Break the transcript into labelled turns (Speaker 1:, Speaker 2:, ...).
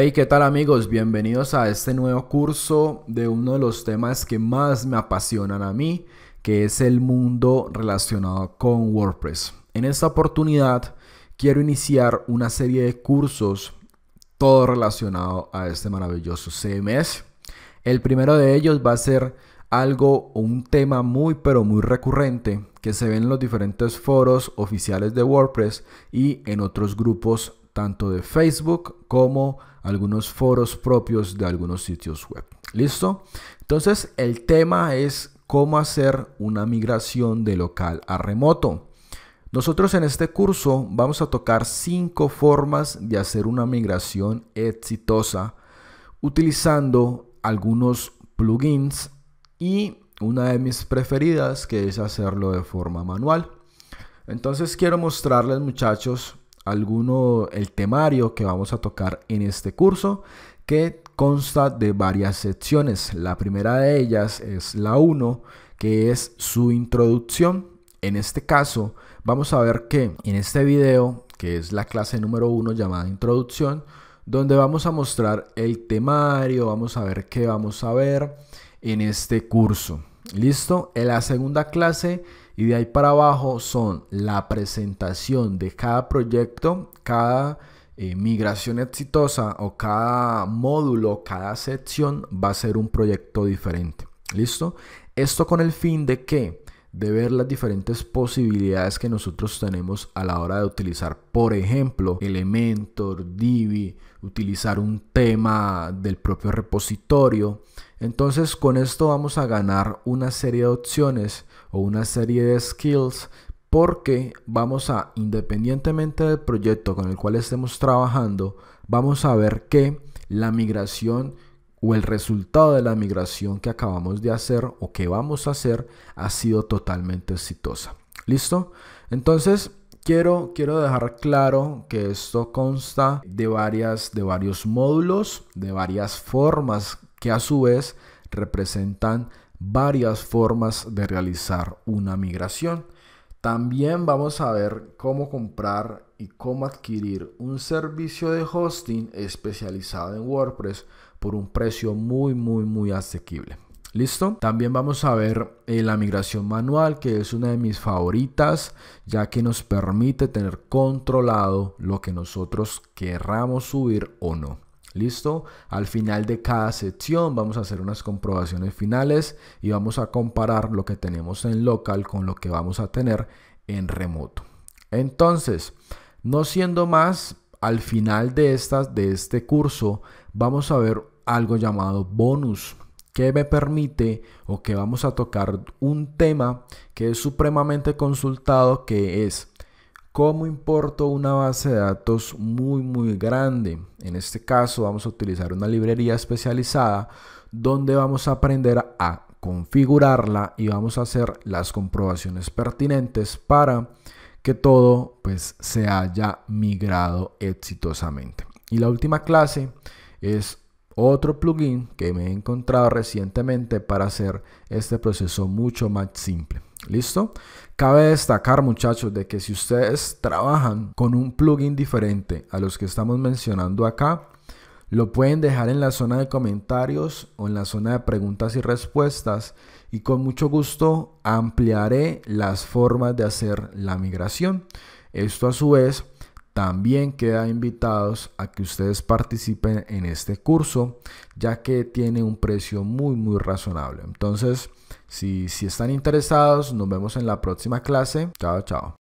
Speaker 1: Hey, ¿qué tal amigos? Bienvenidos a este nuevo curso de uno de los temas que más me apasionan a mí, que es el mundo relacionado con WordPress. En esta oportunidad quiero iniciar una serie de cursos, todo relacionado a este maravilloso CMS. El primero de ellos va a ser algo un tema muy pero muy recurrente que se ve en los diferentes foros oficiales de WordPress y en otros grupos tanto de Facebook como algunos foros propios de algunos sitios web. ¿Listo? Entonces el tema es cómo hacer una migración de local a remoto. Nosotros en este curso vamos a tocar cinco formas de hacer una migración exitosa utilizando algunos plugins y una de mis preferidas que es hacerlo de forma manual. Entonces quiero mostrarles muchachos alguno el temario que vamos a tocar en este curso que consta de varias secciones. La primera de ellas es la 1, que es su introducción. En este caso, vamos a ver que en este video, que es la clase número 1 llamada introducción, donde vamos a mostrar el temario, vamos a ver qué vamos a ver en este curso. ¿Listo? En la segunda clase y de ahí para abajo son la presentación de cada proyecto, cada eh, migración exitosa o cada módulo, cada sección va a ser un proyecto diferente. ¿Listo? Esto con el fin de que de ver las diferentes posibilidades que nosotros tenemos a la hora de utilizar, por ejemplo, Elementor, Divi, utilizar un tema del propio repositorio. Entonces con esto vamos a ganar una serie de opciones o una serie de skills porque vamos a, independientemente del proyecto con el cual estemos trabajando, vamos a ver que la migración o el resultado de la migración que acabamos de hacer o que vamos a hacer ha sido totalmente exitosa. ¿Listo? Entonces, Quiero, quiero, dejar claro que esto consta de, varias, de varios módulos, de varias formas que a su vez representan varias formas de realizar una migración. También vamos a ver cómo comprar y cómo adquirir un servicio de hosting especializado en WordPress por un precio muy muy muy asequible. ¿Listo? También vamos a ver eh, la migración manual, que es una de mis favoritas, ya que nos permite tener controlado lo que nosotros querramos subir o no. ¿Listo? Al final de cada sección vamos a hacer unas comprobaciones finales y vamos a comparar lo que tenemos en local con lo que vamos a tener en remoto. Entonces, no siendo más, al final de, de este curso vamos a ver algo llamado bonus que me permite o que vamos a tocar un tema que es supremamente consultado que es cómo importo una base de datos muy muy grande. En este caso vamos a utilizar una librería especializada donde vamos a aprender a configurarla y vamos a hacer las comprobaciones pertinentes para que todo pues se haya migrado exitosamente. Y la última clase es otro plugin que me he encontrado recientemente para hacer este proceso mucho más simple. ¿Listo? Cabe destacar muchachos de que si ustedes trabajan con un plugin diferente a los que estamos mencionando acá, lo pueden dejar en la zona de comentarios o en la zona de preguntas y respuestas y con mucho gusto ampliaré las formas de hacer la migración. Esto a su vez también queda invitados a que ustedes participen en este curso, ya que tiene un precio muy, muy razonable. Entonces, si, si están interesados, nos vemos en la próxima clase. Chao, chao.